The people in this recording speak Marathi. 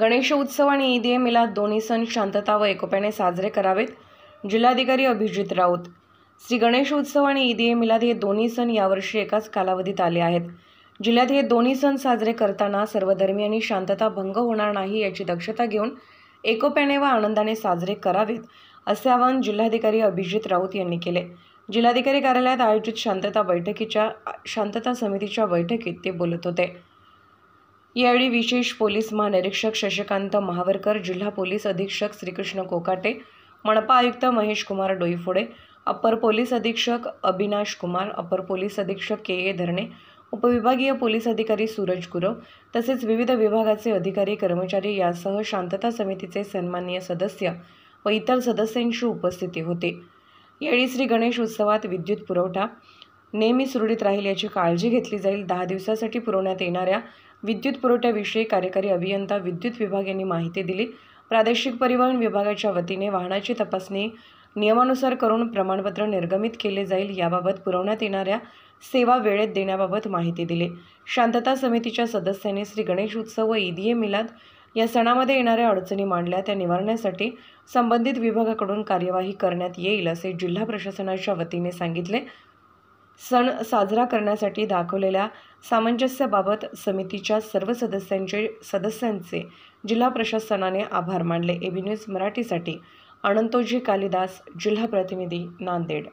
गणेश उत्सव आणि ईद ए मिलाद दोन्ही सण शांतता व एकोप्याने साजरे करावेत जिल्हाधिकारी अभिजित राऊत श्री गणेश उत्सव आणि ईद ए मिलाद हे दोन्ही सण यावर्षी एकाच कालावधीत आले आहेत जिल्ह्यात हे दोन्ही सण साजरे करताना सर्व धर्मियांनी शांतता भंग होणार नाही याची दक्षता घेऊन एकोप्याने व आनंदाने साजरे करावेत असे आवाहन जिल्हाधिकारी अभिजित राऊत यांनी केले जिल्हाधिकारी कार्यालयात आयोजित शांतता बैठकीच्या शांतता समितीच्या बैठकीत ते बोलत होते यावेळी विशेष पोलीस महानिरीक्षक शशिकांत महावरकर जिल्हा पोलीस अधीक्षक श्रीकृष्ण कोकाटे मनपा आयुक्त महेश कुमार डोईफोडे अपर पोलीस अधीक्षक अविनाश कुमार अपर पोलीस अधीक्षक के ए धरणे उपविभागीय पोलीस अधिकारी सूरज गुरव तसेच विविध विभागाचे अधिकारी कर्मचारी यासह शांतता समितीचे सन्माननीय सदस्य व इतर सदस्यांची उपस्थिती होते यावेळी श्री गणेश उत्सवात विद्युत पुरवठा नेहमी सुरळीत राहील याची काळजी घेतली जाईल दहा दिवसासाठी पुरवण्यात येणाऱ्या विद्युत पुरवठ्याविषयी कार्यकारी अभियंता विद्युत विभाग यांनी माहिती दिली प्रादेशिक परिवहन विभागाच्या वतीने वाहनाची तपासणी नियमानुसार करून प्रमाणपत्र निर्गमित केले जाईल याबाबत पुरवण्यात येणाऱ्या सेवा वेळेत देण्याबाबत माहिती दिली शांतता समितीच्या सदस्यांनी श्री गणेश उत्सव व ए मिलाद या सणामध्ये येणाऱ्या अडचणी मांडल्या त्या निवारण्यासाठी संबंधित विभागाकडून कार्यवाही करण्यात येईल असे जिल्हा प्रशासनाच्या वतीने सांगितले सण साजरा करण्यासाठी दाखवलेल्या सामंजस्याबाबत समितीच्या सर्व सदस्यांचे सदस्यांचे जिल्हा प्रशासनाने आभार मानले एबी न्यूज मराठीसाठी अनंतोजी कालिदास जिल्हा प्रतिनिधी नांदेड